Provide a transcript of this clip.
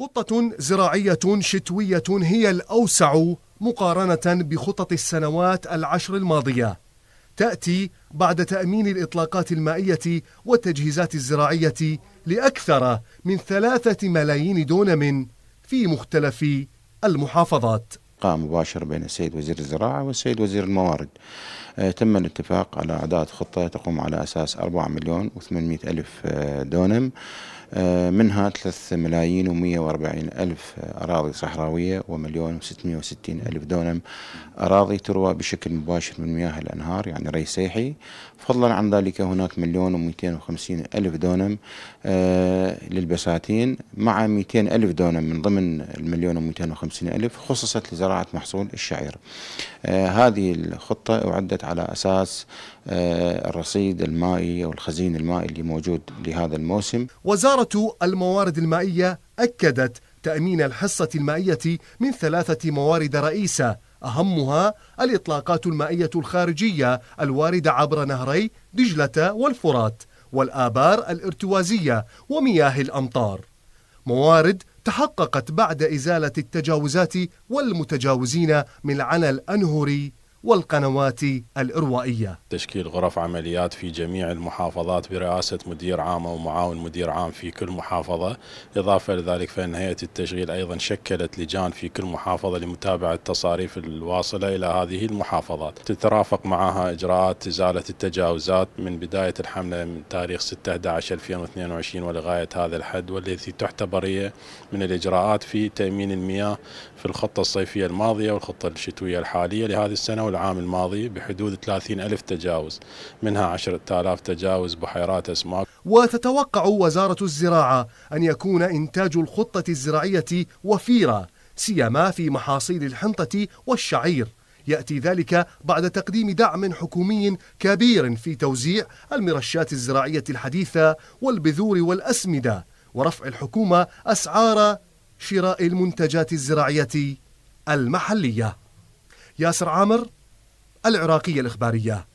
خطة زراعية شتوية هي الأوسع مقارنة بخطط السنوات العشر الماضية تأتي بعد تأمين الإطلاقات المائية والتجهيزات الزراعية لأكثر من ثلاثة ملايين دونم في مختلف المحافظات لقاء مباشر بين السيد وزير الزراعة والسيد وزير الموارد آه، تم الاتفاق على إعداد خطة تقوم على أساس 4 مليون و800 ألف آه، دونم آه، منها 3 ملايين و140 ألف أراضي صحراوية ومليون و660 ألف دونم أراضي تروى بشكل مباشر من مياه الأنهار يعني ري سيحي فضلا عن ذلك هناك مليون و250 ألف دونم آه، للبساتين مع 200 ألف دونم من ضمن المليون و250 ألف خصصت لزراعة محصول الشعير آه، هذه الخطة أعدت على أساس الرصيد المائي أو الخزين المائي اللي موجود لهذا الموسم وزارة وزارة الموارد المائية أكدت تأمين الحصة المائية من ثلاثة موارد رئيسة أهمها الإطلاقات المائية الخارجية الواردة عبر نهري دجلة والفرات والآبار الارتوازية ومياه الأمطار موارد تحققت بعد إزالة التجاوزات والمتجاوزين من العنى الأنهري والقنوات الإروائية تشكيل غرف عمليات في جميع المحافظات برئاسة مدير عام ومعاون مدير عام في كل محافظة إضافة لذلك فإن هيئة التشغيل أيضا شكلت لجان في كل محافظة لمتابعة التصاريف الواصلة إلى هذه المحافظات تترافق معها إجراءات إزالة التجاوزات من بداية الحملة من تاريخ 6-11-2022 ولغاية هذا الحد والتي تعتبر هي من الإجراءات في تأمين المياه في الخطة الصيفية الماضية والخطة الشتوية الحالية لهذه السنة والعام الماضي بحدود 30 ألف تجاوز منها 10,000 تجاوز بحيرات أسماك وتتوقع وزارة الزراعة أن يكون إنتاج الخطة الزراعية وفيرا سيما في محاصيل الحنطة والشعير ياتي ذلك بعد تقديم دعم حكومي كبير في توزيع المرشات الزراعيه الحديثه والبذور والاسمده ورفع الحكومه اسعار شراء المنتجات الزراعيه المحليه ياسر عامر العراقية الإخبارية